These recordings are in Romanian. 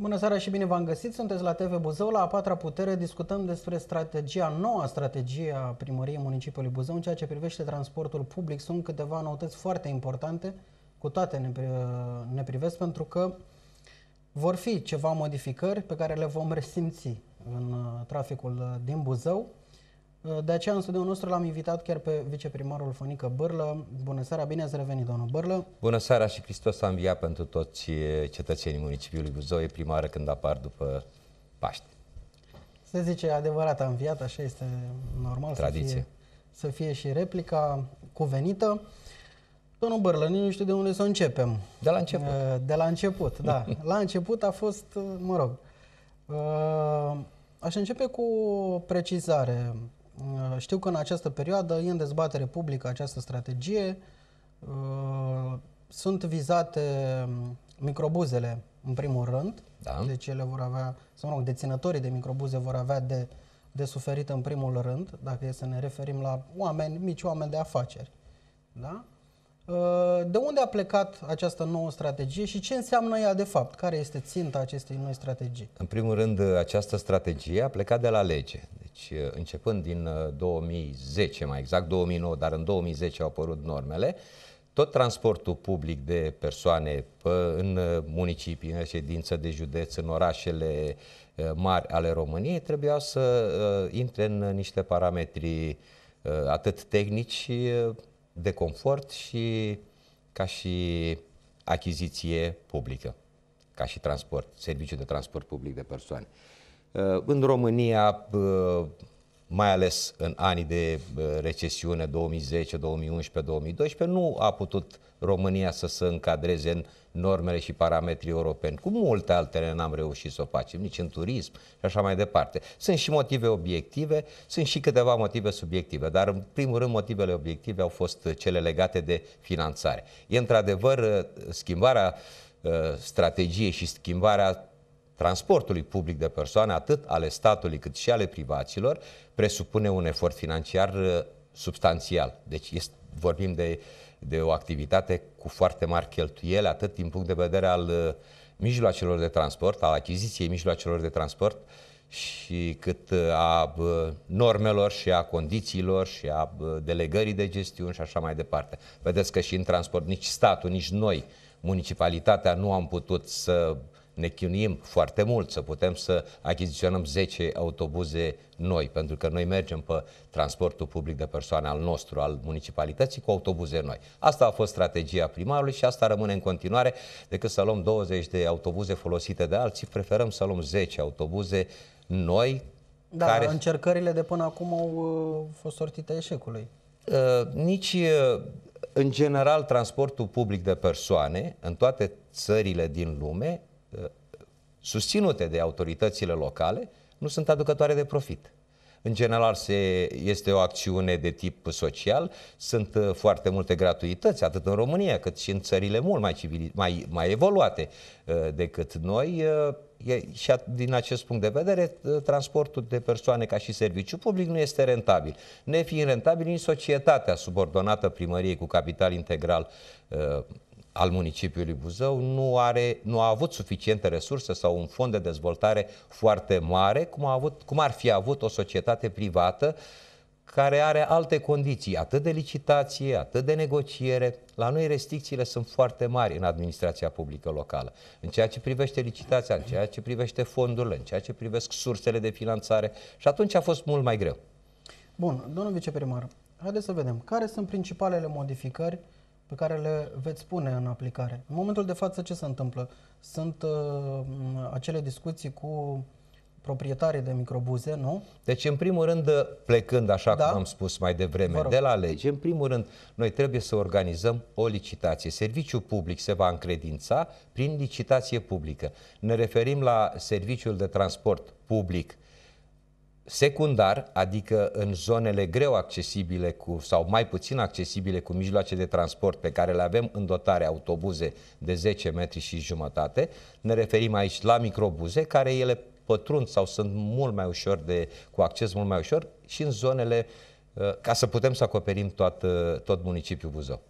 Bună seara și bine v-am găsit! Sunteți la TV Buzău, la a patra putere discutăm despre strategia, noua strategie a primăriei municipiului Buzău în ceea ce privește transportul public. Sunt câteva noutăți foarte importante, cu toate ne, ne privesc, pentru că vor fi ceva modificări pe care le vom resimți în uh, traficul uh, din Buzău. Uh, de aceea, în studiul nostru l-am invitat chiar pe viceprimarul Fonică Bârlă. Bună seara, bine ați revenit, domnul Bârlă. Bună seara și Cristos a înviat pentru toți eh, cetățenii municipiului Buzău, e când apar după Paște. Se zice adevărat a înviat, așa este normal Tradiție. Să, fie, să fie și replica cuvenită. Domnul Bârlă, nici nu știu de unde să începem. De la început. Uh, de la început, da. la început a fost, uh, mă rog, aș începe cu o precizare Uh, știu că în această perioadă e în dezbatere publică această strategie. Uh, sunt vizate um, microbuzele, în primul rând. Da. Deci ele vor avea, să mă rog, deținătorii de microbuze vor avea de, de suferit în primul rând, dacă e să ne referim la oameni, mici oameni de afaceri. Da? Uh, de unde a plecat această nouă strategie și ce înseamnă ea de fapt? Care este ținta acestei noi strategii? În primul rând, această strategie a plecat de la lege. Deci, uh, începând din 2010, uh, mai exact 2009, dar în 2010 au apărut normele, tot transportul public de persoane în uh, municipii, în ședință de județ, în orașele mari ale României, trebuia să intre în niște parametri atât tehnici de confort și ca și achiziție publică, ca și transport, serviciu de transport public de persoane. În România, mai ales în anii de recesiune 2010, 2011, 2012, nu a putut România să se încadreze în normele și parametrii europeni. Cu multe altele n-am reușit să o facem, nici în turism și așa mai departe. Sunt și motive obiective, sunt și câteva motive subiective, dar în primul rând motivele obiective au fost cele legate de finanțare. E într-adevăr schimbarea ă, strategiei și schimbarea transportului public de persoane, atât ale statului cât și ale privaților, presupune un efort financiar uh, substanțial. Deci este, vorbim de, de o activitate cu foarte mari cheltuieli, atât din punct de vedere al uh, mijloacelor de transport, al achiziției mijloacelor de transport, și cât uh, a normelor și a condițiilor și a delegării de gestiuni și așa mai departe. Vedeți că și în transport nici statul, nici noi, municipalitatea, nu am putut să uh, ne chinuim foarte mult să putem să achiziționăm 10 autobuze noi, pentru că noi mergem pe transportul public de persoane al nostru, al municipalității, cu autobuze noi. Asta a fost strategia primarului și asta rămâne în continuare, decât să luăm 20 de autobuze folosite de alții, preferăm să luăm 10 autobuze noi, da, care... încercările de până acum au uh, fost sortite eșecului. Uh, nici, uh, în general, transportul public de persoane în toate țările din lume susținute de autoritățile locale nu sunt aducătoare de profit. În general se, este o acțiune de tip social, sunt uh, foarte multe gratuități, atât în România cât și în țările mult mai, civili, mai, mai evoluate uh, decât noi. Uh, e, și din acest punct de vedere, transportul de persoane ca și serviciu public nu este rentabil. ne fiind rentabil, nici societatea subordonată primăriei cu capital integral al municipiului Buzău nu, are, nu a avut suficiente resurse sau un fond de dezvoltare foarte mare, cum, a avut, cum ar fi avut o societate privată care are alte condiții, atât de licitație, atât de negociere. La noi restricțiile sunt foarte mari în administrația publică locală. În ceea ce privește licitația, în ceea ce privește fondurile, în ceea ce privesc sursele de finanțare și atunci a fost mult mai greu. Bun, domnul viceprimar, haideți să vedem. Care sunt principalele modificări uh, pe care le veți pune în aplicare. În momentul de față, ce se întâmplă? Sunt uh, acele discuții cu proprietarii de microbuze, nu? Deci, în primul rând, plecând, așa da? cum am spus mai devreme, de la lege, în primul rând, noi trebuie să organizăm o licitație. Serviciul public se va încredința prin licitație publică. Ne referim la serviciul de transport public uh, secundar, adică în zonele greu accesibile cu, sau mai puțin accesibile cu mijloace de transport pe care le avem în dotare autobuze de 10 metri și jumătate, ne referim aici la microbuze care ele pătrund sau sunt mult mai ușor de, cu acces mult mai ușor și în zonele uh, ca să putem să acoperim tot, uh, tot municipiul Buzău.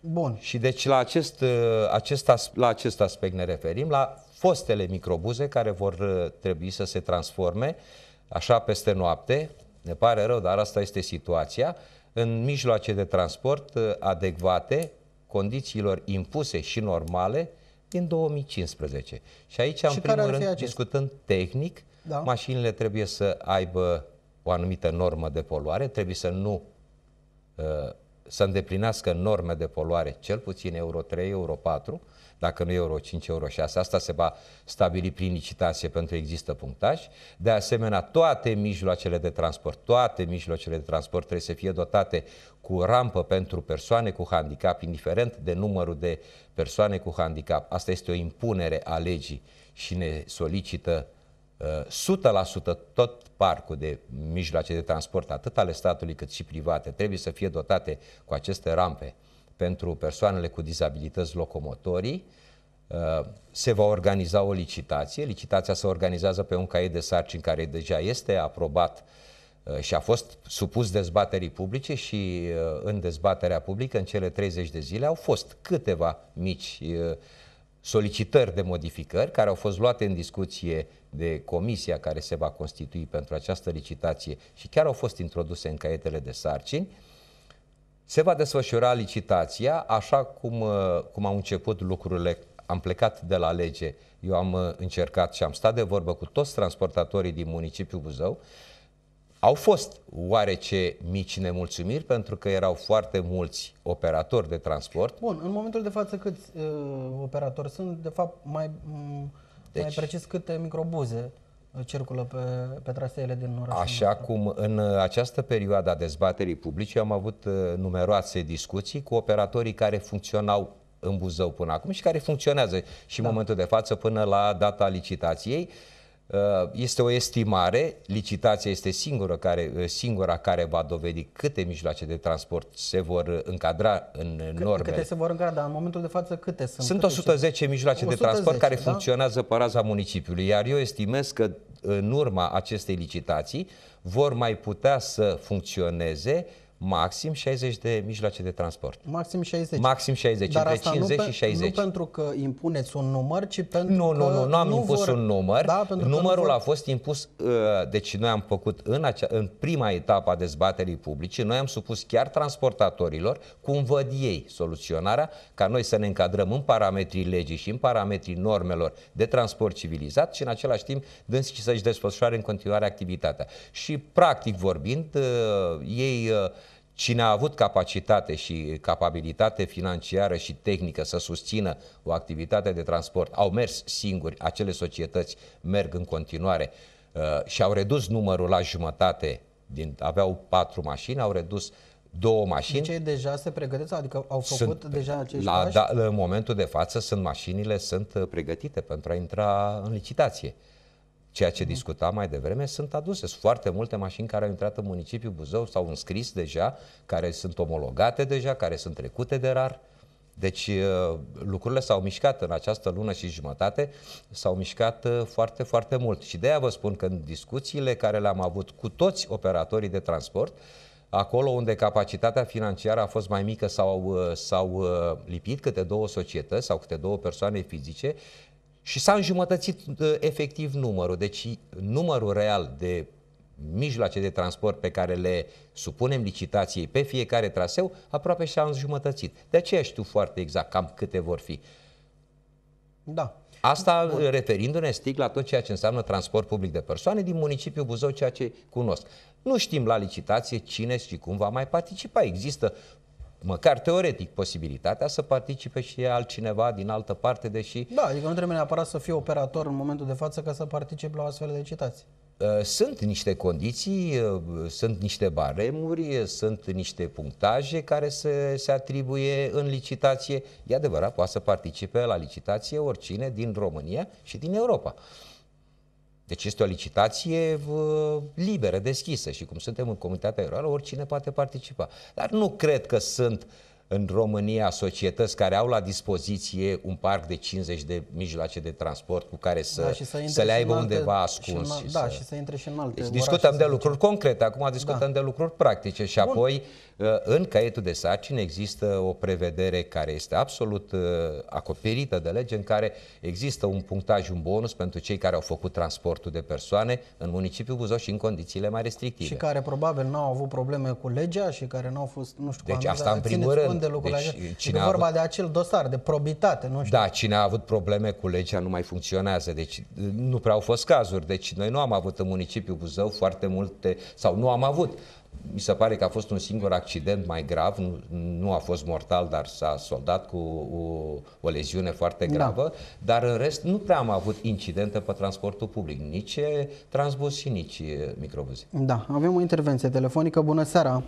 Bun. Și deci la acest, uh, acest, la acest aspect ne referim, la fostele microbuze care vor trebui să se transforme uh, așa peste noapte, ne pare rău, dar asta este situația, în mijloace de transport uh, adecvate condițiilor impuse și normale din 2015. Și aici, și în primul rând, acest? discutând tehnic, da. mașinile trebuie să aibă o anumită normă de poluare, trebuie să nu uh, să îndeplinească norme de poluare, cel puțin Euro 3, Euro 4, dacă nu Euro 5, Euro 6. Asta se va stabili prin licitație pentru că există punctaj. De asemenea, toate mijloacele de transport, toate mijloacele de transport trebuie să fie dotate cu rampă pentru persoane cu handicap, indiferent de numărul de persoane cu handicap. Asta este o impunere a legii și ne solicită uh, 100% tot parcul de mijloace de transport, atât ale statului cât și private, trebuie să fie dotate cu aceste rampe pentru persoanele cu dizabilități locomotorii. Uh, se va organiza o licitație. Licitația se organizează pe un caiet de sarcini care deja este aprobat uh, și a fost supus dezbaterii publice și uh, în dezbaterea publică, în cele 30 de zile, au fost câteva mici solicitări de modificări care au fost luate în discuție de comisia care se va constitui pentru această licitație și chiar au fost introduse în caietele de sarcini, se va desfășura licitația așa cum, uh, cum au început lucrurile. Am plecat de la lege, eu am uh, încercat și am stat de vorbă cu toți transportatorii din municipiul Buzău. Au fost oarece mici nemulțumiri pentru că erau foarte mulți operatori de transport. Bun, în momentul de față câți uh, operatori sunt? De fapt, mai... Um deci, mai precis câte microbuze uh, circulă pe, pe traseele din oraș. Așa în cum în uh, această perioadă a dezbaterii publice am avut uh, numeroase discuții cu operatorii care funcționau în Buzău până acum și care funcționează și da. în momentul de față până la data licitației. Uh, Uh, este o estimare, licitația este singura care, uh, singura care va dovedi câte mijloace de transport se vor încadra în norme. Câte se vor încadra, în momentul de față câte sunt? Sunt 110 mijloace 110, de transport care da? funcționează pe raza municipiului, iar eu estimez că uh, în urma acestei licitații vor mai putea să funcționeze maxim 60 de mijloace de transport. Maxim 60. Maxim 60, Dar între 50 nu pe, și 60. Nu pentru că impuneți un număr, ci pentru nu, că Nu, nu, nu am nu impus vor... un număr. Da, Numărul vor... a fost impus, uh, deci noi am făcut în, acea, în prima etapă a dezbaterii publice, noi am supus chiar transportatorilor cum văd ei soluționarea, ca noi să ne încadrăm în parametrii legii și în parametrii normelor de transport civilizat și în același timp dânsi să-și desfășoare în continuare activitatea. Și practic vorbind, uh, ei uh, Cine a avut capacitate și capabilitate financiară și tehnică să susțină o activitate de transport, au mers singuri, acele societăți merg în continuare uh, și au redus numărul la jumătate, din, aveau patru mașini, au redus două mașini. Deci deja se pregătesc, adică au făcut sunt, deja acești la, Da, în momentul de față sunt mașinile sunt uh, pregătite pentru a intra în licitație ceea ce mhm. discutam mai devreme, sunt aduse. Sunt foarte multe mașini care au intrat în municipiul Buzău, s-au înscris deja, care sunt omologate deja, care sunt trecute de rar. Deci uh, lucrurile s-au mișcat în această lună și jumătate, s-au mișcat uh, foarte, foarte mult. Și de aia vă spun că în discuțiile care le-am avut cu toți operatorii de transport, acolo unde capacitatea financiară a fost mai mică s-au, uh, s-au lipit câte două societăți sau câte două persoane fizice, și s-a înjumătățit ă, efectiv numărul. Deci numărul real de mijloace de transport pe care le supunem licitației pe fiecare traseu aproape și-a înjumătățit. De aceea știu foarte exact cam câte vor fi. Da. Asta Bun. referindu-ne stic la tot ceea ce înseamnă transport public de persoane din municipiul Buzău, ceea ce cunosc. Nu știm la licitație cine și cum va mai participa. Există măcar teoretic, posibilitatea să participe și altcineva din altă parte, deși... Da, adică nu trebuie neapărat să fie operator în momentul de față ca să participe la o astfel de licitație. Uh, sunt niște condiții, uh, sunt niște baremuri, sunt niște punctaje care se, se atribuie în licitație. E adevărat, poate să participe la licitație oricine din România și din Europa. Deci este o licitație liberă, deschisă și cum suntem în comunitatea rurală, oricine poate participa. Dar nu cred că sunt în România societăți care au la dispoziție un parc de 50 de mijloace de transport cu care să, da, și să, să le aibă undeva ascuns. Și și da, să... și să intre și în alte deci discutăm de lucruri duce. concrete, acum discutăm da. de lucruri practice și Bun. apoi uh, în caietul de sarcini există o prevedere care este absolut uh, acoperită de lege în care există un punctaj, un bonus pentru cei care au făcut transportul de persoane în municipiul Buzău și în condițiile mai restrictive. Și care probabil n-au avut probleme cu legea și care n-au fost, nu știu, deci asta în primul rând de lucrul deci, Cine deci e vorba avut... de acel dosar, de probitate, nu știu. Da, cine a avut probleme cu legea nu mai funcționează, deci nu prea au fost cazuri. Deci noi nu am avut în municipiul Buzău foarte multe, sau nu am avut. Mi se pare că a fost un singur accident mai grav, nu, nu a fost mortal, dar s-a soldat cu o, o leziune foarte da. gravă, da. dar în rest nu prea am avut incidente pe transportul public, nici transbus și nici microbus. Da, avem o intervenție telefonică. Bună seara!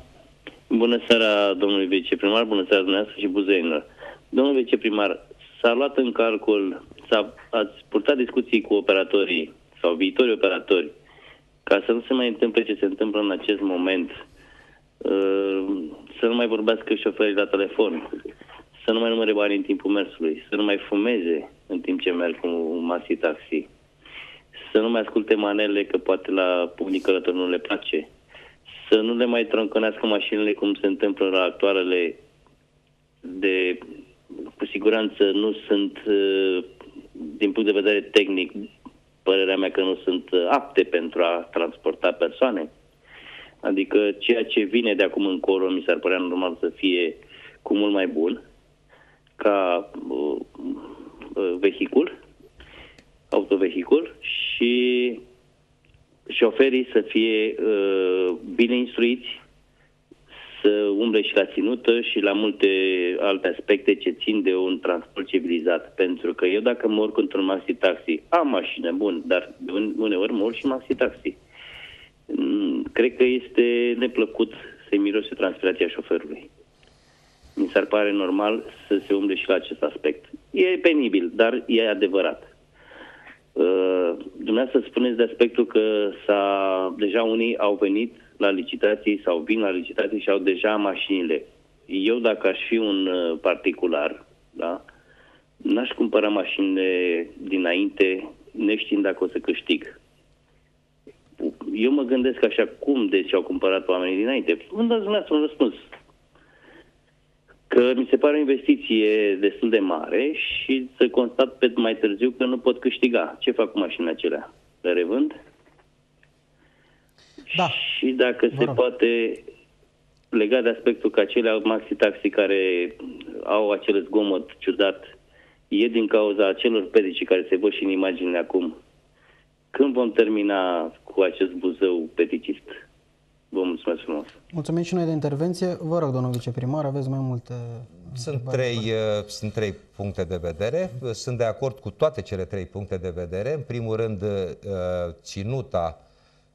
Bună seara, domnului viceprimar, bună seara dumneavoastră și buzeinilor. Domnul viceprimar, s-a luat în calcul, s-a, ați purtat discuții cu operatorii sau viitorii operatori ca să nu se mai întâmple ce se întâmplă în acest moment, uh, să nu mai vorbească șoferii la telefon, să nu mai numere bani în timpul mersului, să nu mai fumeze în timp ce merg cu masi taxi, să nu mai asculte manele că poate la public călător nu le place, să nu le mai trâncănească mașinile cum se întâmplă la actualele de cu siguranță nu sunt uh, din punct de vedere tehnic părerea mea că nu sunt uh, apte pentru a transporta persoane. Adică ceea ce vine de acum încolo mi s-ar părea normal să fie cu mult mai bun ca uh, uh vehicul, autovehicul și șoferii să fie uh, bine instruiți, să umble și la ținută și la multe alte aspecte ce țin de un transport civilizat. Pentru că eu dacă mă urc într-un maxi-taxi, am mașină, bun, dar uneori mă urc și maxi-taxi. Mm, cred că este neplăcut să-i mirose transpirația șoferului. Mi s-ar pare normal să se umble și la acest aspect. E penibil, dar e adevărat. Uh, dumneavoastră spuneți de aspectul că s-a, deja unii au venit la licitații sau vin la licitații și au deja mașinile. Eu, dacă aș fi un uh, particular, da, n-aș cumpăra mașinile dinainte, neștiind dacă o să câștig. Eu mă gândesc așa, cum de deci ce au cumpărat oamenii dinainte? Îmi dați dumneavoastră un răspuns că mi se pare o investiție destul de mare și să constat pe mai târziu că nu pot câștiga. Ce fac cu mașinile acelea? Le revând? Da. Și dacă se Bună. poate, legat de aspectul că acelea maxi-taxi care au acel zgomot ciudat, e din cauza acelor pedici care se văd și în imagine acum. Când vom termina cu acest buzău peticist? Vă mulțumesc frumos. Mulțumim și noi de intervenție. Vă rog, domnul viceprimar, aveți mai multe... Sunt trei, uh, sunt trei puncte de vedere. Sunt de acord cu toate cele trei puncte de vedere. În primul rând, uh, ținuta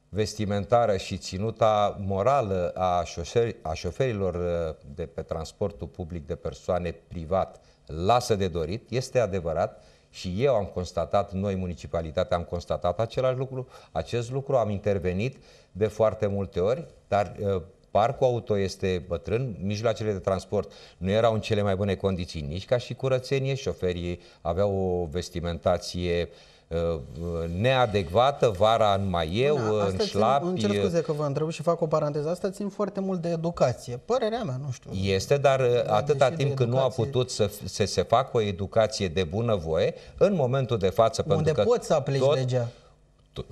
vestimentară și ținuta morală a, șoferi, a șoferilor uh, de pe transportul public de persoane privat lasă de dorit. Este adevărat și eu am constatat, noi municipalitatea am constatat același lucru, acest lucru, am intervenit de foarte multe ori, dar uh, parcul auto este bătrân, mijloacele de transport nu erau în cele mai bune condiții, nici ca și curățenie, șoferii aveau o vestimentație uh, neadecvată, vara în maieu, da, în șlapi. Îmi cer scuze că vă întreb și fac o paranteză. Asta țin foarte mult de educație. Părerea mea, nu știu. Este, dar uh, atâta timp educație... când nu a putut să, să se facă o educație de bună voie. în momentul de față, Unde pentru că... Unde poți să aplici tot, legea?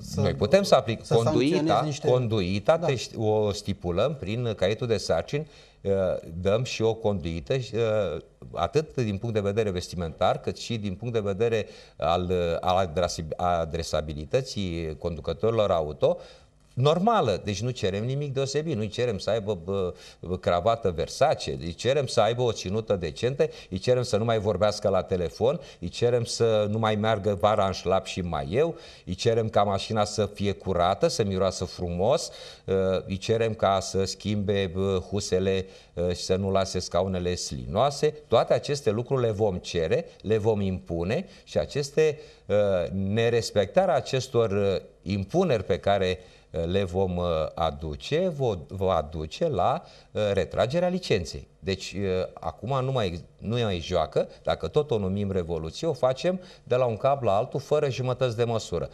să, noi putem să aplicăm conduita, niște... conduita da. te, o stipulăm prin caietul de sarcini Eh, dăm și o conduită, eh, atât din punct de vedere vestimentar, cât și din punct de vedere al, al adresabilității conducătorilor auto, normală, deci nu cerem nimic deosebit, nu-i cerem să aibă bă, bă, cravată Versace, îi cerem să aibă o ținută decentă, îi cerem să nu mai vorbească la telefon, îi cerem să nu mai meargă vara în șlap și mai eu, îi cerem ca mașina să fie curată, să miroasă frumos, ă, îi cerem ca să schimbe husele ă, și să nu lase scaunele slinoase, toate aceste lucruri le vom cere, le vom impune și aceste ă, nerespectarea acestor impuneri pe care uh, Eh, le vom eh, aduce, vă aduce la eh, retragerea licenței. Deci acum nu mai, nu mai joacă, dacă tot o numim revoluție, o facem de la un cap la altul fără jumătăți de măsură.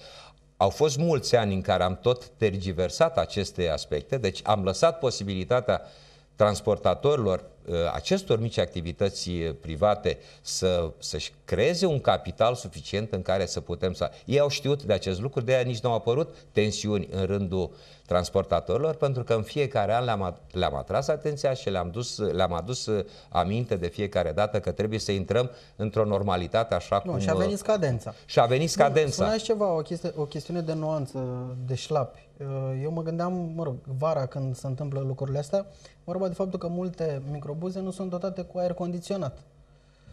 Au fost mulți ani în care am tot tergiversat aceste aspecte, deci am lăsat posibilitatea transportatorilor Uh, acestor mici activități uh, private să, să-și creeze un capital suficient în care să putem să... Ei au știut de acest lucru, de aia nici nu au apărut tensiuni în rândul transportatorilor, pentru că în fiecare an le-am, le atras atenția și le-am, dus, le-am adus uh, aminte de fiecare dată că trebuie să intrăm într-o normalitate așa nu, cum... Și a uh, venit scadența. Și a venit scadența. Spuneai ceva, o, chesti- o chestiune de nuanță, de șlapi. Uh, eu mă gândeam, mă rog, vara când se întâmplă lucrurile astea, vorba de faptul că multe microbuze nu sunt dotate cu aer condiționat.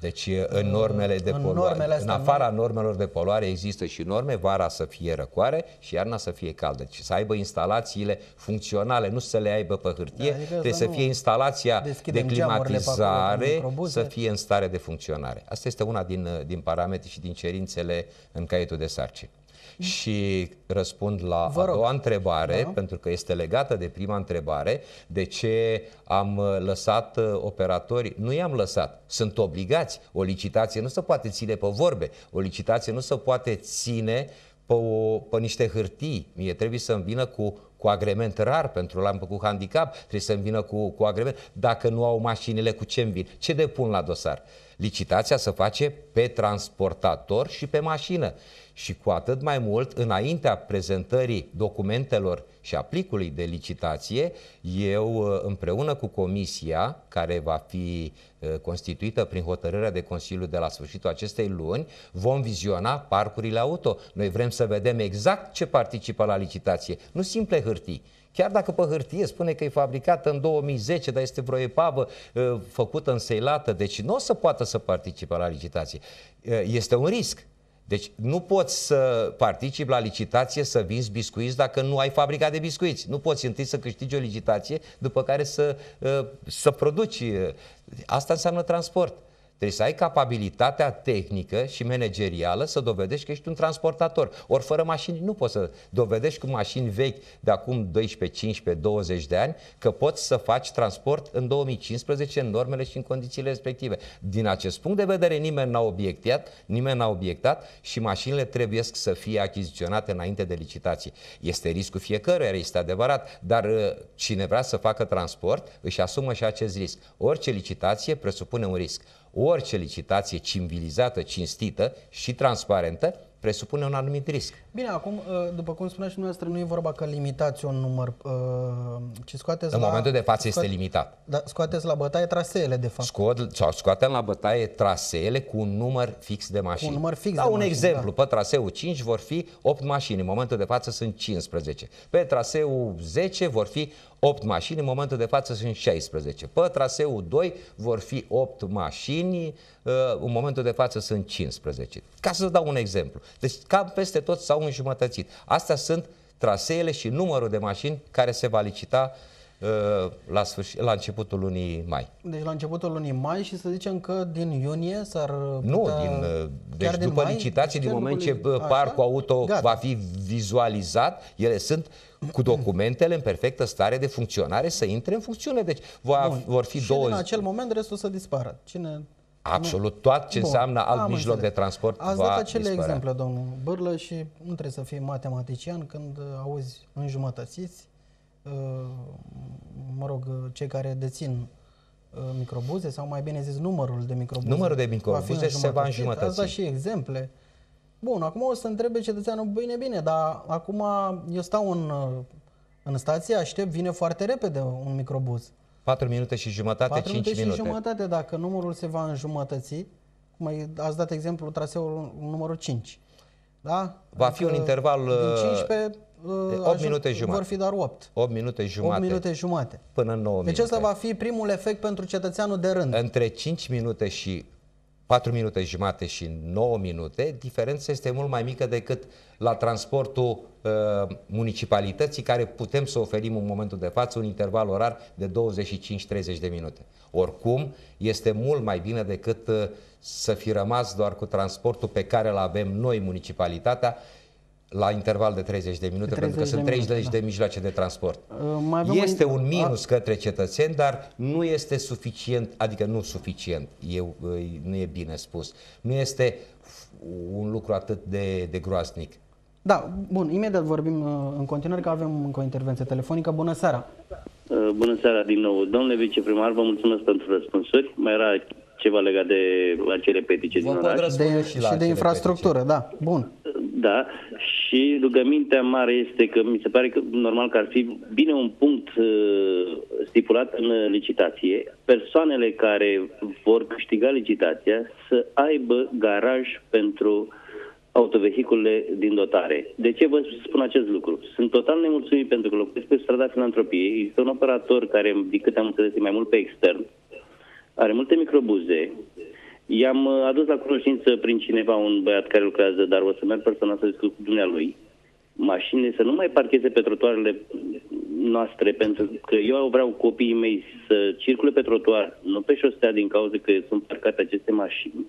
Deci în normele de în poluare, normele în afara nu... normelor de poluare există și norme, vara să fie răcoare și iarna să fie caldă. Deci să aibă instalațiile funcționale, nu să le aibă pe hârtie, da, adică trebuie să, să fie instalația Deschidem de climatizare acolo, să fie în stare de funcționare. Asta este una din, din parametri și din cerințele în caietul de sarcini și răspund la Vă a doua întrebare, da. pentru că este legată de prima întrebare, de ce am uh, lăsat uh, operatorii, nu i-am lăsat, sunt obligați, o licitație nu se poate ține pe vorbe, o licitație nu se poate ține pe, o, pe niște hârtii. Mie trebuie să-mi vină cu, cu agrement rar pentru lampă cu handicap, trebuie să-mi vină cu, cu agrement. Dacă nu au mașinile, cu ce-mi vin? Ce depun la dosar? Uh, Licitația se face pe transportator și pe mașină. Și cu atât mai mult, înaintea prezentării documentelor și a plicului de licitație, eu uh, împreună cu comisia, care va fi uh, constituită prin hotărârea de Consiliu de la sfârșitul acestei luni, vom viziona parcurile auto. Noi vrem să vedem exact ce participă la licitație, nu simple hârtii. Chiar dacă pe hârtie spune că e fabricată în 2010, dar este vreo epavă ă, făcută în seilată, deci nu o să poată să participe la licitație. Ă, este un risc. Deci nu poți să participi la licitație să vinzi biscuiți dacă nu ai fabrica de biscuiți. Nu poți întâi să câștigi o licitație, după care să, ă, să produci. Asta înseamnă transport. Trebuie să ai capabilitatea tehnică și managerială să dovedești că ești un transportator. Ori fără mașini nu poți să dovedești cu mașini vechi de acum 12, 15, 20 de ani că poți să faci transport în 2015 în normele și în condițiile respective. Din acest punct de vedere nimeni n-a obiectat, nimeni n-a obiectat și mașinile trebuie să fie achiziționate înainte de licitații. Este riscul fiecăruia, este adevărat, dar uh, cine vrea să facă transport își asumă și acest risc. Orice licitație presupune un risc. Orice licitație civilizată, cinstită și transparentă presupune un anumit risc. Bine, acum, ă, după cum spuneați și dumneavoastră, nu e vorba că limitați un număr, ă, ci scoateți În la... momentul de față scoate... este limitat. Da, scoateți la bătaie traseele, de fapt. Scot, sau scoatem la bătaie traseele cu un număr fix de mașini. Cu un număr fix da, de un mașini, exemplu, da. pe traseul 5 vor fi 8 mașini, în momentul de față sunt 15. Pe traseul 10 vor fi 8 mașini, în momentul de față sunt 16. Pe traseul 2 vor fi 8 mașini, ă, în momentul de față sunt 15. Ca să dau un exemplu. Deci cam peste tot s-au sau înjumătățit. Astea sunt traseele și numărul de mașini care se va licita uh, la, sfârși, la începutul lunii mai. Deci la începutul lunii mai și să zicem că din iunie s-ar putea... Nu, din, uh, deci din după mai, licitație, deci din moment ce uh, așa? parcul auto Gata. va fi vizualizat, ele sunt cu documentele în perfectă stare de funcționare să intre în funcțiune. Deci va, vor fi și două... Și în acel moment restul să dispară. Cine Absolut, nu. tot ce Bun, înseamnă alt mijloc înțeleg. de transport Ați va dat acele dispărea. exemple, domnul Bârlă, și nu trebuie să fii matematician când uh, auzi înjumătățiți, uh, mă rog, uh, cei care dețin microbuze, sau mai bine zis numărul de microbuze. Numărul de microbuze va se va înjumătăți. Ați dat și exemple. Bun, acum o să întrebe cetățeanul, bine, bine, dar acum eu stau în, în stație, aștept, vine foarte repede un microbuz. 4 minute și jumătate, 4 5 minute. 4 minute și jumătate, dacă numărul se va înjumătăți, cum ai, ați dat exemplu traseul numărul 5. Da? Va adică fi un adică interval din 15 uh, 8 uh, ajung, minute jumate. Vor fi doar 8. 8 minute jumate. 8 minute jumate. Până în 9 deci minute. Deci ăsta va fi primul efect pentru cetățeanul de rând. Între 5 minute și 4 minute jumate și 9 minute, diferența este mult mai mică decât la transportul uh, municipalității, care putem să oferim în momentul de față un interval orar de 25-30 de minute. Oricum, este mult mai bine decât uh, să fi rămas doar cu transportul pe care îl avem noi, municipalitatea, la interval de 30 de minute, 30 pentru că de sunt 30 minute, de da. mijloace de transport. Mai este un minus a... către cetățeni, dar nu este suficient, adică nu suficient, eu, nu e bine spus, nu este un lucru atât de, de groaznic. Da, bun, imediat vorbim uh, în continuare că avem încă o intervenție telefonică. Bună seara! Uh, bună seara din nou. Domnule viceprimar, vă mulțumesc pentru răspunsuri. Mai era ceva legat de acele petice vă din oraș. De, și, și de infrastructură, petice. da. Bun. Uh, da, și rugămintea mare este că mi se pare că normal că ar fi bine un punct uh, stipulat în licitație. Persoanele care vor câștiga licitația să aibă garaj pentru autovehiculele din dotare. De ce vă spun acest lucru? Sunt total nemulțumit pentru că locuiesc pe strada filantropiei. este un operator care, din câte am înțeles, e mai mult pe extern. Are multe microbuze I-am uh, adus la cunoștință prin cineva un băiat care lucrează, dar o să merg personal să discut cu dumnealui. Mașinile să nu mai parcheze pe trotuarele noastre, pentru că eu vreau copiii mei să circule pe trotuar, nu pe șosea din cauza că sunt parcate aceste mașini.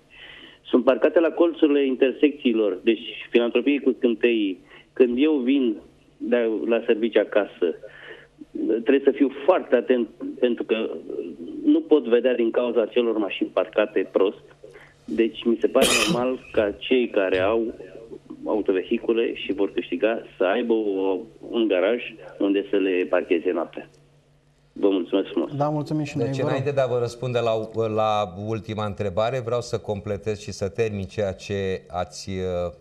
Sunt parcate la colțurile intersecțiilor, deci filantropie cu scânteii. Când eu vin de la serviciu acasă, trebuie să fiu foarte atent pentru că nu pot vedea din cauza celor mașini parcate prost. Deci mi se pare normal ca cei care au autovehicule și vor câștiga să aibă o, un garaj unde să le parcheze noaptea. Vă mulțumesc frumos. Da, mulțumim și deci, noi. Deci, înainte de a vă răspunde la, la ultima întrebare, vreau să completez și să termin ceea ce ați uh,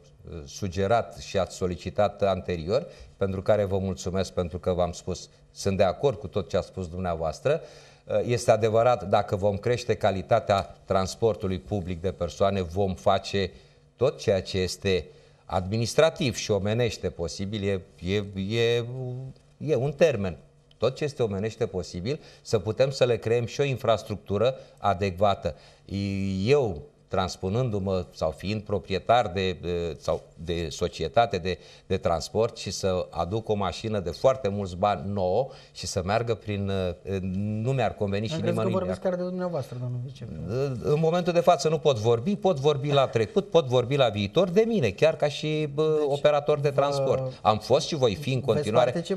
sugerat și ați solicitat anterior, pentru care vă mulțumesc pentru că v-am spus, sunt de acord cu tot ce a spus dumneavoastră. Uh, Uh, este adevărat, dacă vom crește calitatea transportului public de persoane, vom face tot ceea ce este administrativ și omenește posibil, e, e, e, e un termen. Tot ce este omenește posibil, să putem să le creăm și o infrastructură adecvată. Eu transpunându-mă sau fiind proprietar de, de, sau de societate de, de transport și să aduc o mașină de foarte mulți bani nouă și să meargă prin... Eh, nu mi-ar conveni Am și nimănui. Că chiar de dumneavoastră, domnul viceprimar. Eh, în momentul de față nu pot vorbi, pot vorbi la trecut, pot vorbi la viitor de mine, chiar ca și deci, operator de transport. Am fost și voi fi în continuare... Veți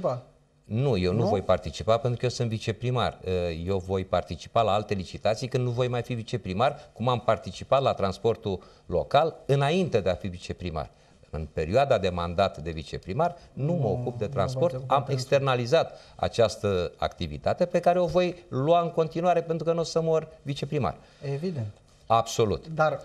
nu, eu nu, nu voi participa pentru că eu sunt viceprimar. Eu voi participa la alte licitații când nu voi mai fi viceprimar, cum am participat la transportul local înainte de a fi viceprimar. În perioada de mandat de viceprimar nu mă ocup de transport, am externalizat această activitate pe care o voi lua în continuare pentru că nu o să mor viceprimar. Evident. Absolut. Dar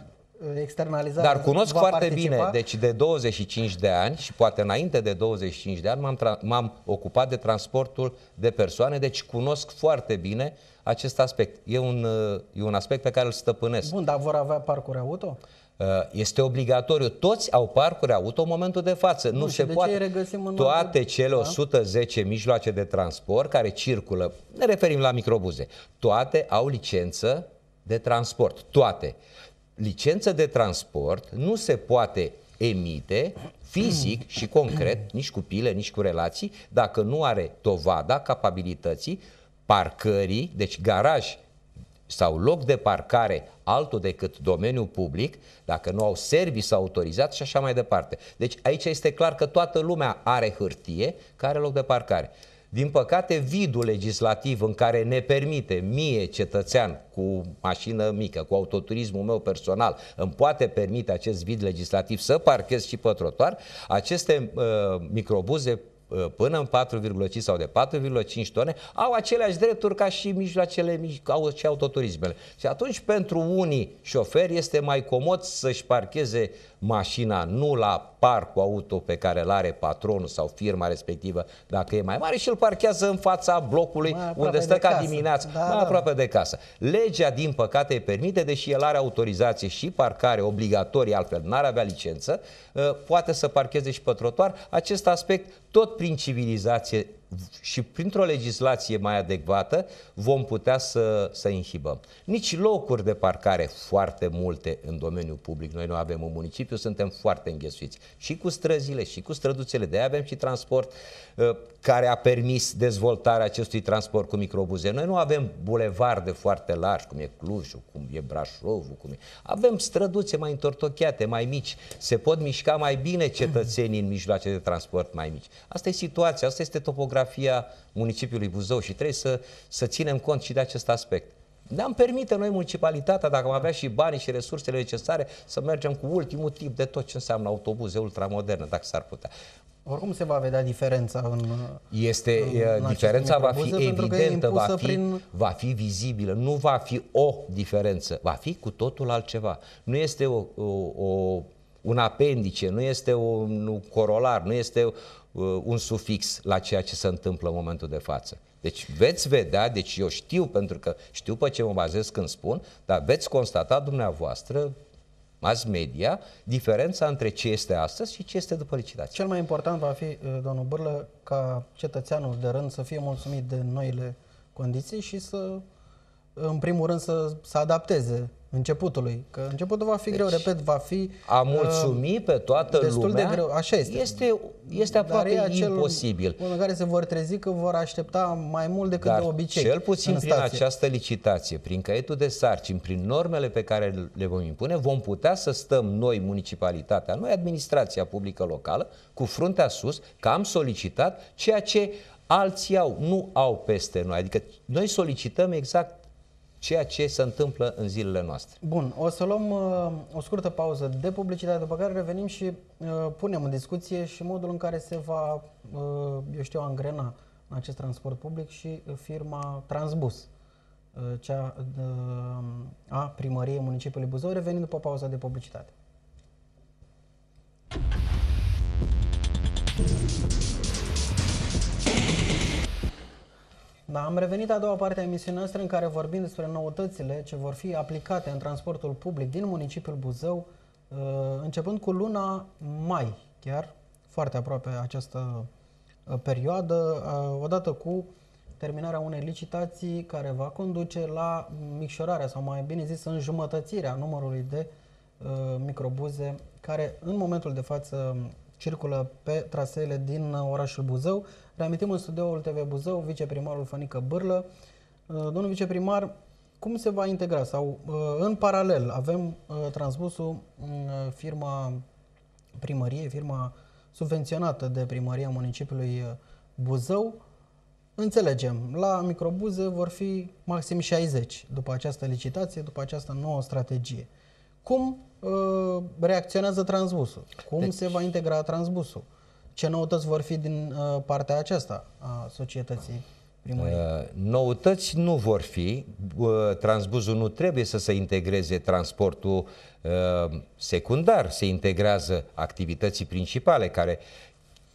externalizat. Dar cunosc foarte participa. bine, deci de 25 de ani și poate înainte de 25 de ani m-am, m-am ocupat de transportul de persoane, deci cunosc foarte bine acest aspect. E un, e un aspect pe care îl stăpânesc. Bun, dar vor avea parcuri auto? Uh, este obligatoriu. Toți au parcuri auto în momentul de față. Nu, nu se poate. Toate de... cele 110 da? mijloace de transport care circulă, ne referim la microbuze, toate au licență de transport. Toate licență de transport nu se poate emite fizic și concret, nici cu pile, nici cu relații, dacă nu are dovada capabilității parcării, deci garaj sau loc de parcare altul decât domeniul public, dacă nu au servis autorizat și așa mai departe. Deci aici este clar că toată lumea are hârtie care are loc de parcare. Din păcate, vidul legislativ în care ne permite mie, cetățean, cu mașină mică, cu autoturismul meu personal, îmi poate permite acest vid legislativ să parchez și pe trotuar, aceste uh, microbuze uh, până în 4,5 sau de 4,5 tone, au aceleași drepturi ca și mijloacele mici, ca și autoturismele. Și atunci pentru unii șoferi este mai comod să-și parcheze mașina nu la parcul auto pe care îl are patronul sau firma respectivă, dacă e mai mare, și îl parchează în fața blocului unde stă ca dimineață da, mai da. aproape de casă. Legea, din păcate, îi permite, deși el are autorizație și parcare obligatorie, altfel n-ar avea licență, uh, poate să parcheze și pe trotuar. Acest aspect, tot prin civilizație, și printr-o legislație mai adecvată vom putea să, să inhibăm. Nici locuri de parcare foarte multe în domeniul public. Noi nu avem în municipiu, suntem foarte înghesuiți. Și cu străzile, și cu străduțele. De avem și transport ă, care a permis dezvoltarea acestui transport cu microbuze. Noi nu avem bulevarde foarte largi, cum e Clujul, cum e Brașovul. Cum e... Avem străduțe mai întortocheate, mai mici. Se pot mișca mai bine cetățenii în mijloace de transport mai mici. Asta e situația, asta este topografia geografia municipiului Buzău și trebuie să, să ținem cont și de acest aspect. Ne-am permite noi municipalitatea, dacă am avea și banii și resursele necesare, să mergem cu ultimul tip de tot ce înseamnă autobuze ultramoderne, dacă s-ar putea. Oricum se va vedea diferența în Este în diferența va fi evidentă, va fi, prin... va fi vizibilă, nu va fi o diferență, va fi cu totul altceva. Nu este o, o, o un apendice, nu este un corolar, nu este Uh, un sufix la ceea ce se întâmplă în momentul de față. Deci veți vedea, deci eu știu, pentru că știu pe ce mă bazez când spun, dar veți constata dumneavoastră mass media, diferența între ce este astăzi și ce este după licitație. Cel mai important va fi, uh, domnul Bârlă, ca cetățeanul de rând să fie mulțumit de noile condiții și să, în primul rând, să se adapteze începutului. Că începutul va fi deci, greu, repet, va fi... A mulțumi uh, pe toată destul lumea de greu. Așa este. Este, este aproape Dar e acel imposibil. în care se vor trezi că vor aștepta mai mult decât Dar de obicei. cel puțin prin stație. această licitație, prin caietul de sarcini, prin normele pe care le vom impune, vom putea să stăm noi, municipalitatea, noi, administrația publică locală, cu fruntea sus, că am solicitat ceea ce alții au, nu au peste noi. Adică noi solicităm exact ceea ce se întâmplă în zilele noastre. Bun, o să luăm uh, o scurtă pauză de publicitate, după care revenim și uh, punem în discuție și modul în care se va, uh, eu știu, angrena în acest transport public și uh, firma Transbus, uh, cea uh, a primăriei municipiului Buzău, revenind după pauza de publicitate. Da, am revenit a doua parte a emisiunii noastre în care vorbim despre noutățile ce vor fi aplicate în transportul public din municipiul Buzău, uh, începând cu luna mai, chiar foarte aproape această uh, perioadă, uh, odată cu terminarea unei licitații care va conduce la micșorarea sau mai bine zis înjumătățirea numărului de microbuze care în momentul de față circulă pe traseele din orașul Buzău. Reamintim în studioul TV Buzău viceprimarul Fănică Bârlă. Uh, domnul viceprimar, cum se va integra sau uh, în paralel avem uh, transbusul firma primărie, firma subvenționată de primăria municipiului Buzău. Înțelegem, la microbuze vor fi maxim 60 după această licitație, după această nouă strategie cum uh, reacționează transbusul, cum deci... se va integra transbusul, ce noutăți vor fi din uh, partea aceasta a societății primăriei. Uh, noutăți nu vor fi, uh, transbuzul nu trebuie să se integreze transportul uh, secundar, se integrează activității principale care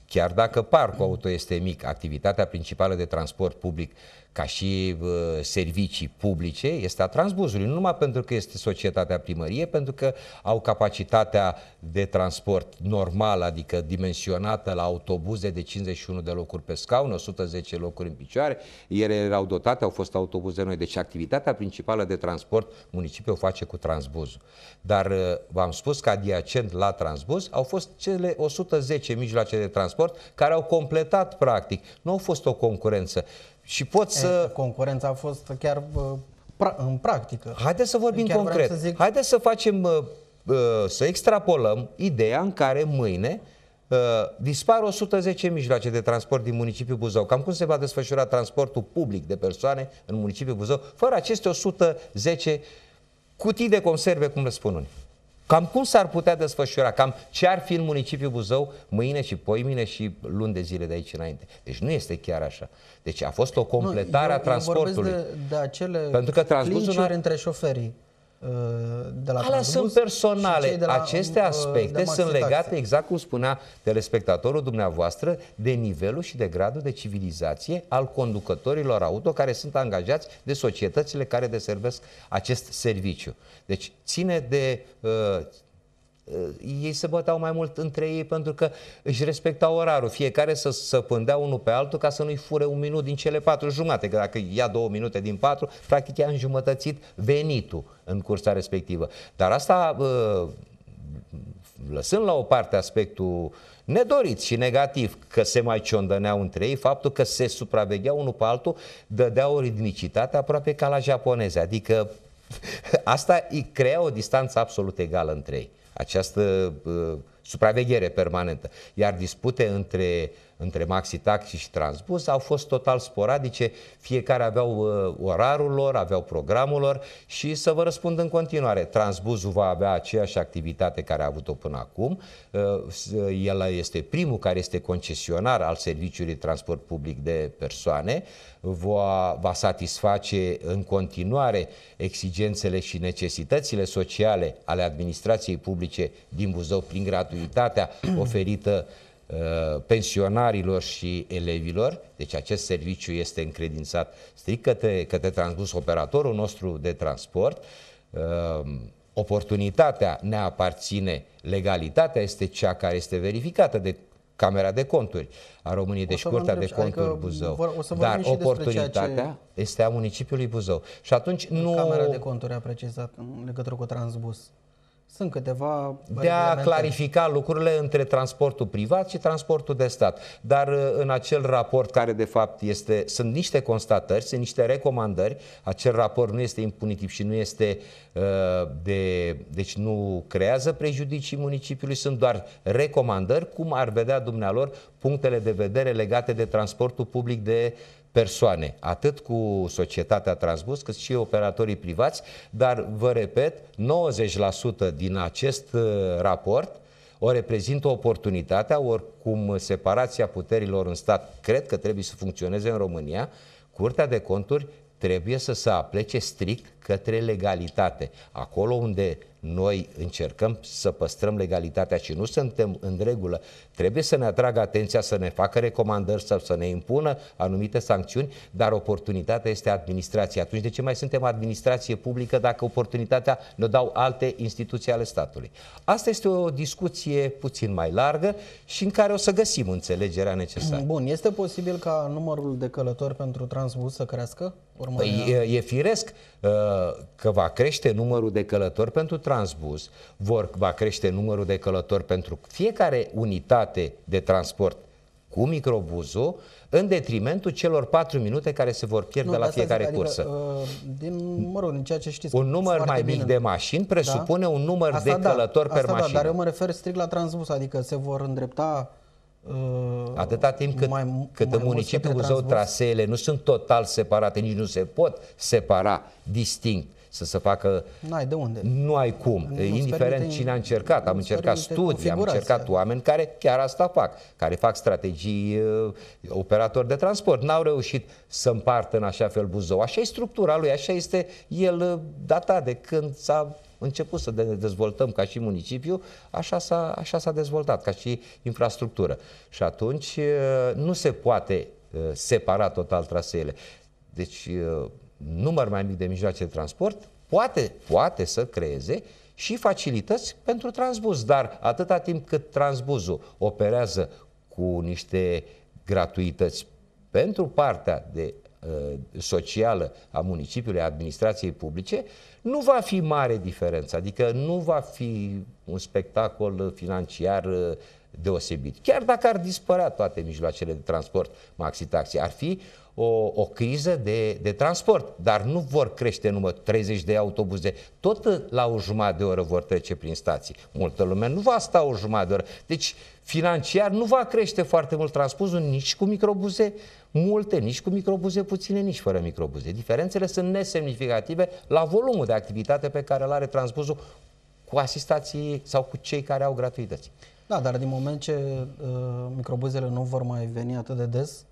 Chiar dacă parcul auto este mic, activitatea principală de transport public ca și uh, servicii publice este a transbuzului, nu numai pentru că este societatea primărie, pentru că au capacitatea de transport normal, adică dimensionată la autobuze de 51 de locuri pe scaun, 110 locuri în picioare, ele erau dotate, au fost autobuze noi, deci activitatea principală de transport municipiul face cu transbuzul. Dar uh, v-am spus că adiacent la transbuz au fost cele 110 mijloace de transport care au completat practic, nu au fost o concurență. Și pot e, să... Concurența a fost chiar pra, în practică. Haideți să vorbim chiar concret. Să zic... Haideți să facem, să extrapolăm ideea în care mâine dispar 110 mijloace de transport din municipiul Buzău. Cam cum se va desfășura transportul public de persoane în municipiul Buzău fără aceste 110 cutii de conserve, cum le spun unii? Cam cum s-ar putea desfășura? Cam ce ar fi în municipiul Buzău mâine și poimine și luni de zile de aici înainte? Deci nu este chiar așa. Deci a fost o completare nu, eu, a transportului. Eu de, de acele Pentru că transbuzul între șoferii. Uh, de la Alea sunt personale. De la, Aceste uh, aspecte de sunt legate, taxe. exact cum spunea telespectatorul dumneavoastră, de nivelul și de gradul de civilizație al conducătorilor auto care sunt angajați de societățile care deservesc acest serviciu. Deci ține de uh, Eh, ei se băteau mai mult între ei pentru că își respectau orarul. Fiecare să, să pândea unul pe altul ca să nu-i fure un minut din cele patru jumate. Că dacă ia două minute din patru, practic i-a înjumătățit venitul în cursa respectivă. Dar asta, eh, lăsând la o parte aspectul nedorit și negativ că se mai ciondăneau între ei, faptul că se supravegheau unul pe altul, dădea o ritmicitate aproape ca la japoneze. Adică asta îi crea o distanță absolut egală între ei această uh, supraveghere permanentă. Iar dispute între între maxi-taxi și transbus au fost total sporadice, fiecare aveau uh, orarul lor, aveau programul lor și să vă răspund în continuare, Transbusul va avea aceeași activitate care a avut-o până acum, uh, el este primul care este concesionar al serviciului transport public de persoane, va, va satisface în continuare exigențele și necesitățile sociale ale administrației publice din Buzău prin gratuitatea oferită Uh, pensionarilor și elevilor, deci acest serviciu este încredințat strict către, către transbus operatorul nostru de transport, uh, oportunitatea ne aparține, legalitatea este cea care este verificată de Camera de Conturi a României, deci Curtea de adică Conturi adică Buzău. Vor, o să Dar oportunitatea ce... este a municipiului Buzău. Și atunci deci nu... Camera de Conturi a precizat în legătură cu transbus. Sunt câteva... De a clarifica lucrurile între transportul privat și transportul de stat. Dar uh, în acel raport, care de fapt este, sunt niște constatări, sunt niște recomandări, acel raport nu este impunitiv și nu este uh, de, deci nu creează prejudicii municipiului, sunt doar recomandări, cum ar vedea dumnealor punctele de vedere legate de transportul public, de persoane, atât cu societatea Transbus, cât și operatorii privați, dar vă repet, 90% din acest uh, raport o reprezintă oportunitatea, oricum separația puterilor în stat cred că trebuie să funcționeze în România, Curtea de Conturi trebuie să se aplece strict către legalitate. Acolo unde noi încercăm să păstrăm legalitatea și nu suntem în regulă. Trebuie să ne atragă atenția, să ne facă recomandări sau să ne impună anumite sancțiuni, dar oportunitatea este administrația. Atunci de ce mai suntem administrație publică dacă oportunitatea ne dau alte instituții ale statului? Asta este o discuție puțin mai largă și în care o să găsim înțelegerea necesară. Bun, este posibil ca numărul de călători pentru transbus să crească? Păi e, e firesc uh, că va crește numărul de călători pentru transbuz, vor, va crește numărul de călători pentru fiecare unitate de transport cu microbuzul, în detrimentul celor patru minute care se vor pierde nu, la fiecare zic, cursă. Adică, ă, din, mă rog, ceea ce știți, un număr mai mic bine. de mașini da? presupune da? un număr asta de da, călători asta per da, mașină. Dar eu mă refer strict la transbus, adică se vor îndrepta Uh, Atâta timp cât, mai, cât mai în municipiul Buzău traseele nu sunt total separate, nici nu se pot separa distinct să se facă... Nu ai de unde. Nu ai cum. Nu Indiferent cine a încercat. Am încercat studii, am încercat oameni care chiar asta fac. Care fac strategii uh, operatori de transport. N-au reușit să împartă în așa fel Buzău. Așa e structura lui, așa este el uh, datat de când s-a început să dezvoltăm ca și municipiu, așa s-a, așa s-a dezvoltat, ca și infrastructură. Și atunci nu se poate separa total traseele. Deci număr mai mic de mijloace de transport poate, poate să creeze și facilități pentru transbuz, dar atâta timp cât transbuzul operează cu niște gratuități pentru partea de, socială a municipiului, a administrației publice, uh, nu va fi mare diferență, adică nu va fi un spectacol financiar deosebit. Chiar dacă ar dispărea toate mijloacele de transport maxi-taxi, ar fi o, o criză de, de transport, dar nu vor crește număr 30 de autobuze, tot la o jumătate de oră vor trece prin stații. Multă lume nu va sta o jumătate de oră. Deci, financiar nu va crește foarte mult transpozul nici cu microbuze multe, nici cu microbuze puține, nici fără microbuze. Diferențele sunt nesemnificative la volumul de activitate pe care îl are transpozul cu asistații sau cu cei care au gratuități. Da, dar din moment ce uh, microbuzele nu vor mai veni atât de des,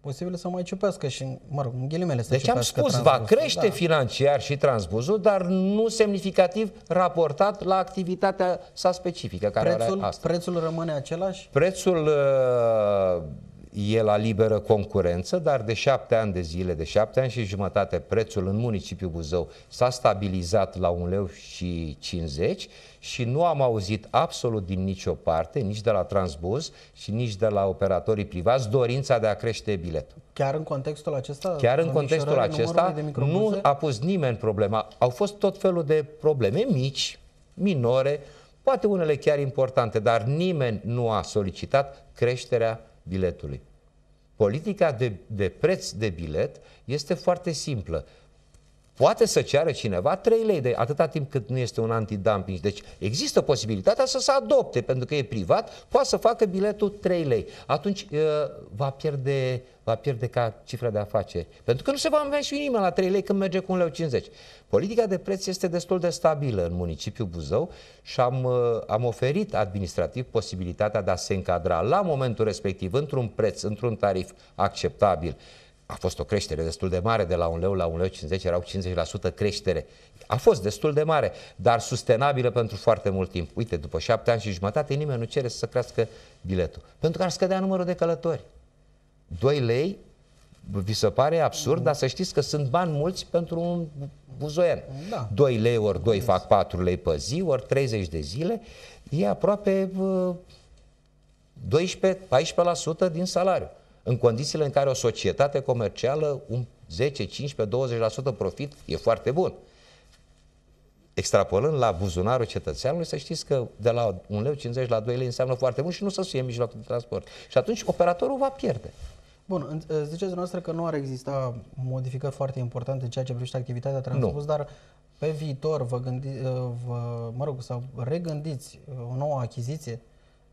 posibil să mai ciupească și, mă rog, în ghilimele să Deci am spus, va da. crește da. financiar și transbuzul, dar nu semnificativ raportat la activitatea sa specifică. Care prețul, are asta. prețul rămâne același? Prețul... Uh, e la liberă concurență, dar de șapte ani de zile, de șapte ani și jumătate, prețul în municipiul Buzău s-a stabilizat la un leu și 50 și nu am auzit absolut din nicio parte, nici de la Transbuz și nici de la operatorii privați, dorința de a crește biletul. Chiar în contextul acesta? Chiar în contextul acesta nu a pus nimeni problema. Au fost tot felul de probleme mici, minore, poate unele chiar importante, dar nimeni nu a solicitat creșterea biletului. Politica de, de preț de bilet este foarte simplă. Poate să ceară cineva 3 lei de atâta timp cât nu este un antidumping. Deci există posibilitatea să se adopte, pentru că e privat, poate să facă biletul 3 lei. Atunci uh, va pierde, va pierde ca cifra de afaceri. Pentru că nu se va și nimeni la 3 lei când merge cu 1,50 lei. Politica de preț este destul de stabilă în municipiul Buzău și am, uh, am oferit administrativ posibilitatea de a se încadra la momentul respectiv într-un preț, într-un tarif acceptabil a fost o creștere destul de mare, de la un leu la un leu 50, erau 50% creștere. A fost destul de mare, dar sustenabilă pentru foarte mult timp. Uite, după șapte ani și jumătate, nimeni nu cere să crească biletul, pentru că ar scădea numărul de călători. 2 lei vi se pare absurd, mm. dar să știți că sunt bani mulți pentru un buzoian. Da. 2 lei ori 2 yes. fac 4 lei pe zi, ori 30 de zile, e aproape 12-14% uh, din salariu în condițiile în care o societate comercială, un 10, 15, 20% profit e foarte bun. Extrapolând la buzunarul cetățeanului, să știți că de la 1,50 lei la 2 lei înseamnă foarte mult și nu să fie mijlocul de transport. Și atunci operatorul va pierde. Bun, ă, ziceți dumneavoastră că nu ar exista modificări foarte importante în ceea ce privește activitatea transportului, dar pe viitor vă, gândi, ă, vă mă rog, sau regândiți ă, o nouă achiziție?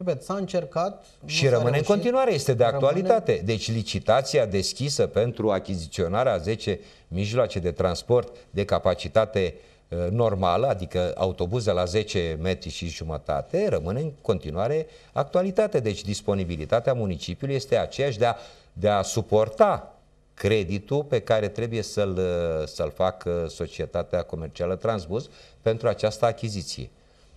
Repet, s-a încercat. Și rămâne în continuare, este de actualitate. Rămâne... Deci licitația deschisă pentru achiziționarea 10 mijloace de transport de capacitate eh, normală, adică autobuze la 10 metri și jumătate, rămâne în continuare actualitate. Deci disponibilitatea municipiului este aceeași de a, de a suporta creditul pe care trebuie să-l, să-l facă societatea comercială Transbus pentru această achiziție.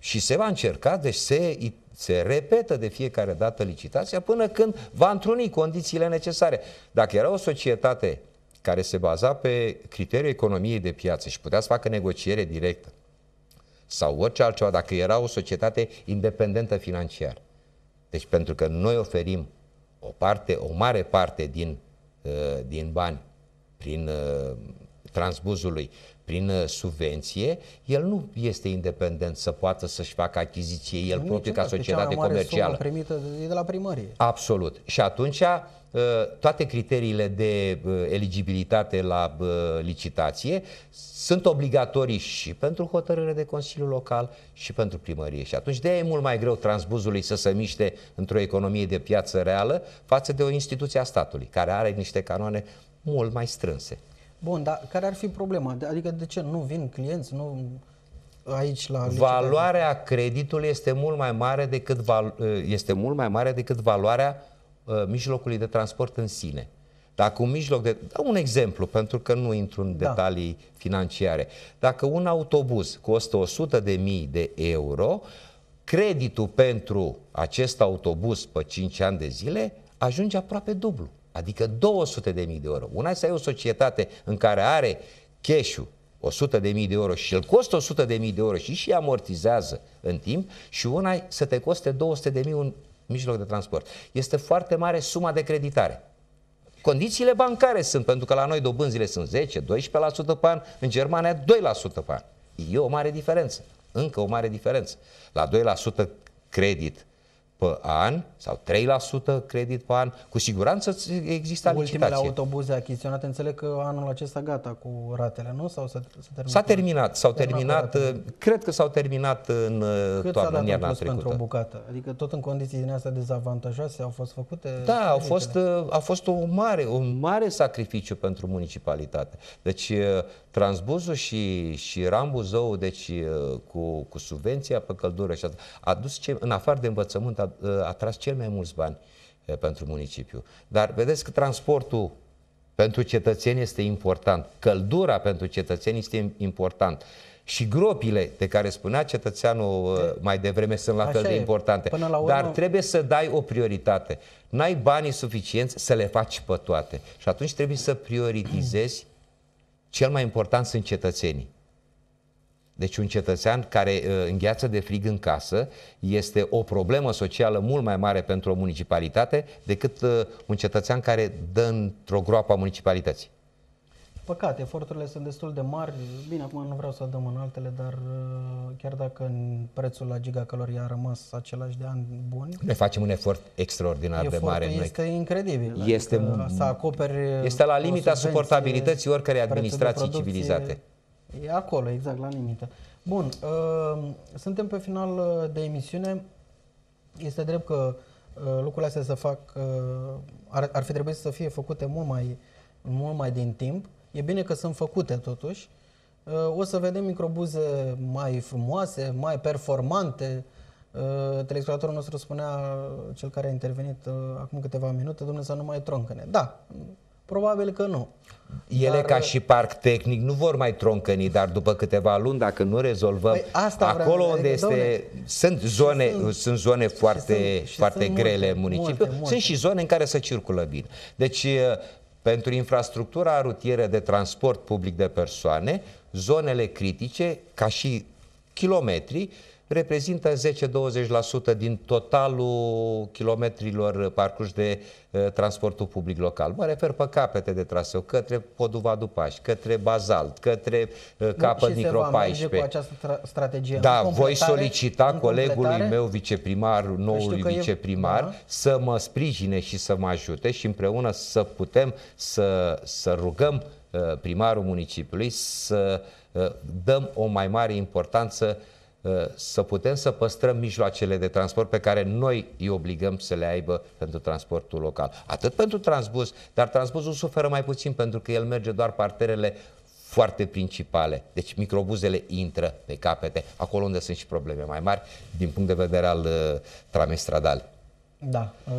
Și se va încerca, deci se, se repetă de fiecare dată licitația până când va întruni condițiile necesare. Dacă era o societate care se baza pe criteriul economiei de piață și putea să facă negociere directă sau orice altceva, dacă era o societate independentă financiar. Deci pentru că noi oferim o parte, o mare parte din, uh, din bani prin uh, transbuzului prin uh, subvenție, el nu este independent să poată să-și facă achiziție el nu, propriu ca societate comercială. primită de la primărie. Absolut. Și atunci uh, toate criteriile de uh, eligibilitate la licitație sunt obligatorii și pentru hotărâre de Consiliu Local și pentru primărie. Și atunci de e mult mai greu transbuzului să se miște într-o economie de piață reală față de o instituție a statului, care are niște canoane mult mai strânse. Bun, dar care ar fi problema? Adică de ce nu vin clienți, nu aici la Valoarea creditului este mult mai mare decât val, ă, este mult mai mare decât valoarea uh, mijlocului de transport în sine. Dacă un mijloc de. Dau un exemplu, pentru că nu intru în da. detalii financiare. Dacă un autobuz costă 100 de mii de euro, creditul pentru acest autobuz pe 5 ani de zile ajunge aproape dublu adică 200 de mii de euro. Una este să ai o societate în care are cash 100 de mii de euro și îl costă 100 de mii de euro și și amortizează în timp și una e să te coste 200 de mii un mijloc de transport. Este foarte mare suma de creditare. Condițiile bancare sunt, pentru că la noi dobânzile sunt 10, 12% pe an, în Germania 2% pe an. E o mare diferență, încă o mare diferență. La 2% credit pe an sau 3% credit pe an, cu siguranță există Ultimele licitație. Ultimele autobuze achiziționate, înțeleg că anul acesta gata cu ratele, nu? Sau s-a, terminat? S-a terminat, s-au terminat, terminat uh, cred că s-au terminat în uh, Cât toamnă, în iarna trecută. pentru o bucată? Adică tot în condiții din astea dezavantajoase au fost făcute? Da, au fost, uh, a fost o mare, un mare sacrificiu pentru municipalitate. Deci Transbuzul și, și Rambuzou, deci cu, cu subvenția pe căldură și asta, a dus ce, în afară de învățământ, a atras cel mai mulți bani pentru municipiu. Dar vedeți că transportul pentru cetățeni este important, căldura pentru cetățeni este important și gropile de care spunea cetățeanul de... Da. mai devreme sunt la Așa fel de importante. Până la urmă... Dar trebuie să dai o prioritate. N-ai banii suficienți să le faci pe toate. Și atunci trebuie să prioritizezi. Cel mai important sunt cetățenii. Deci un cetățean care uh, îngheață de frig în casă este o problemă socială mult mai mare pentru o municipalitate decât uh, un cetățean care dă într-o groapă a municipalității. Păcat, eforturile sunt destul de mari. Bine, acum nu vreau să dăm în altele, dar uh, chiar dacă prețul la gigacalorie a rămas același de ani bun... Ne facem un efort extraordinar de mare. Noi. incredibil. Este, adică să acoperi este la limita suportabilității oricărei administrații civilizate. E acolo, exact, la limită. Bun, uh, suntem pe final uh, de emisiune. Este drept că uh, lucrurile astea să fac, uh, ar, ar fi trebuit să fie făcute mult mai, mult mai din timp. E bine că sunt făcute totuși. Uh, o să vedem microbuze mai frumoase, mai performante. Uh, telespectatorul nostru spunea, uh, cel care a intervenit uh, acum câteva minute, domnule să nu mai troncăne. Da, probabil că nu. Ele dar... ca și parc tehnic nu vor mai troncăni, dar după câteva luni, dacă nu rezolvăm, păi asta acolo unde este, domne, sunt zone, sunt, sunt zone foarte, sunt, foarte sunt grele multe, municipiul, multe, multe. sunt și zone în care se circulă bine. Deci, eh, pentru infrastructura rutieră de transport public de persoane, zonele critice, ca și kilometri, reprezintă 10-20% din totalul kilometrilor parcurs de transportul public local. Mă refer pe capete de traseu, către Poduva Dupași, către Bazalt, către capăt și Nicro 14. cu această strategie? Da, voi solicita colegului meu viceprimar, păi noului viceprimar, e... Da. să mă sprijine și să mă ajute și împreună să putem să, să rugăm primarul municipiului să dăm o mai mare importanță uh, Uh, să putem să păstrăm mijloacele de transport pe care noi îi obligăm să le aibă pentru transportul local. Atât pentru transbuz, dar transbuzul suferă mai puțin pentru că el merge doar parterele foarte principale. Deci microbuzele intră pe capete, acolo unde sunt și probleme mai mari din punct de vedere al uh, tramei stradale. Da. Uh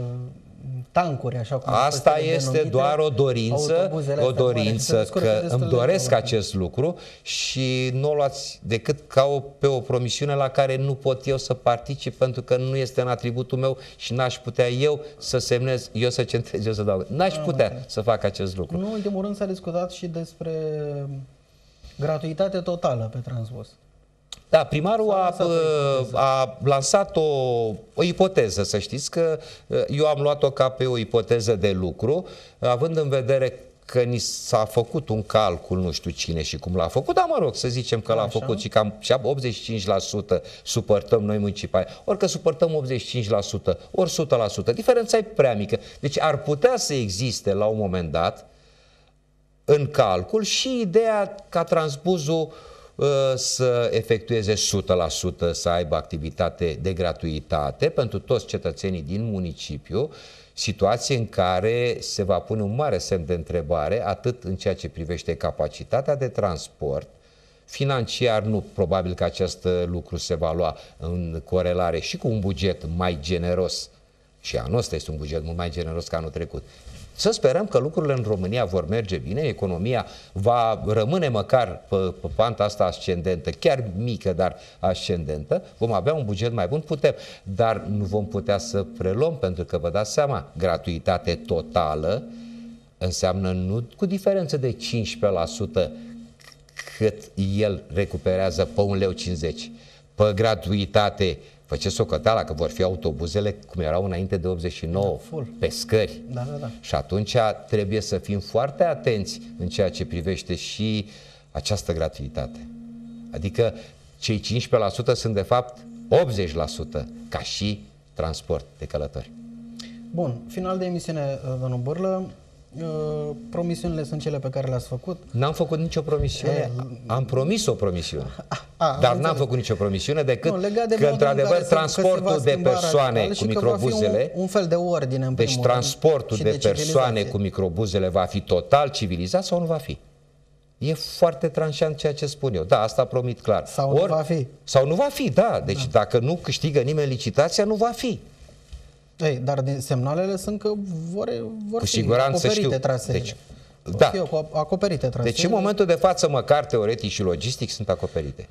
tancuri, așa cum Asta este denumite, doar o dorință, o dorință că îmi doresc de acest lucru și nu o luați decât ca o, pe o promisiune la care nu pot eu să particip pentru că nu este în atributul meu și n-aș putea eu să semnez, eu să centrez, eu să dau. N-aș ah, putea okay. să fac acest lucru. Nu, în ultimul rând s-a discutat și despre gratuitate totală pe transvost. Da, primarul a, lansat a, a lansat o, o ipoteză, să știți că uh, eu am luat-o ca pe o ipoteză de lucru, uh, având în vedere că ni s-a făcut un calcul, nu știu cine și cum l-a făcut, dar mă rog, să zicem că l-a făcut și cam 85% suportăm noi municipali, ori că suportăm 85%, ori 100%, diferența e prea mică. Deci ar putea să existe la un moment dat în calcul și ideea ca transbuzul Uh, să efectueze 100%, să aibă activitate de gratuitate pentru toți cetățenii din municipiu, situație în care se va pune un mare semn de întrebare, atât în ceea ce privește capacitatea de transport, financiar nu, probabil că acest lucru se va lua în corelare și cu un buget mai generos și anul ăsta este un buget mult mai generos ca anul trecut, să sperăm că lucrurile în România vor merge bine, economia va rămâne măcar pe, pe panta asta ascendentă, chiar mică, dar ascendentă, vom avea un buget mai bun, putem, dar nu vom putea să preluăm, pentru că vă dați seama, gratuitate totală înseamnă nu cu diferență de 15% cât el recuperează pe un leu, pe gratuitate Făceți păi socoteala că vor fi autobuzele cum erau înainte de 89, da, full. pe scări. Da, da, da. Și atunci trebuie să fim foarte atenți în ceea ce privește și această gratuitate. Adică cei 15% sunt de fapt 80% ca și transport de călători. Bun, final de emisiune, domnul Bârlă. Uh, promisiunile sunt cele pe care le-ați făcut? N-am făcut nicio promisiune, E, eh, am promis o promisiune. A, a, ah, ah, dar n-am făcut nicio promisiune decât nu, legat de că, într-adevăr, în transportul de persoane cu microbuzele. Un, un fel de ordine, în Deci, transportul de, de persoane cu microbuzele va fi total civilizat sau nu va fi? E foarte tranșant ceea ce spun eu. Da, asta promit clar. Sau Or, nu va fi. Sau nu va fi, da. Deci, da. dacă nu câștigă nimeni licitația, nu va fi. Ei, dar semnalele sunt că vor, vor cu fi acoperite știu. traseele. Deci, da. vor da. fi acoperite traseele. Deci în momentul de față, măcar teoretic și logistic sunt acoperite.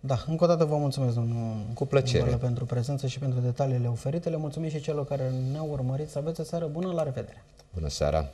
Da, încă o dată vă mulțumesc, domnul Cu plăcere. Domnule, pentru prezență și pentru detaliile oferite. Le mulțumim și celor care ne-au urmărit. Să aveți o seară bună, la revedere! Bună seara!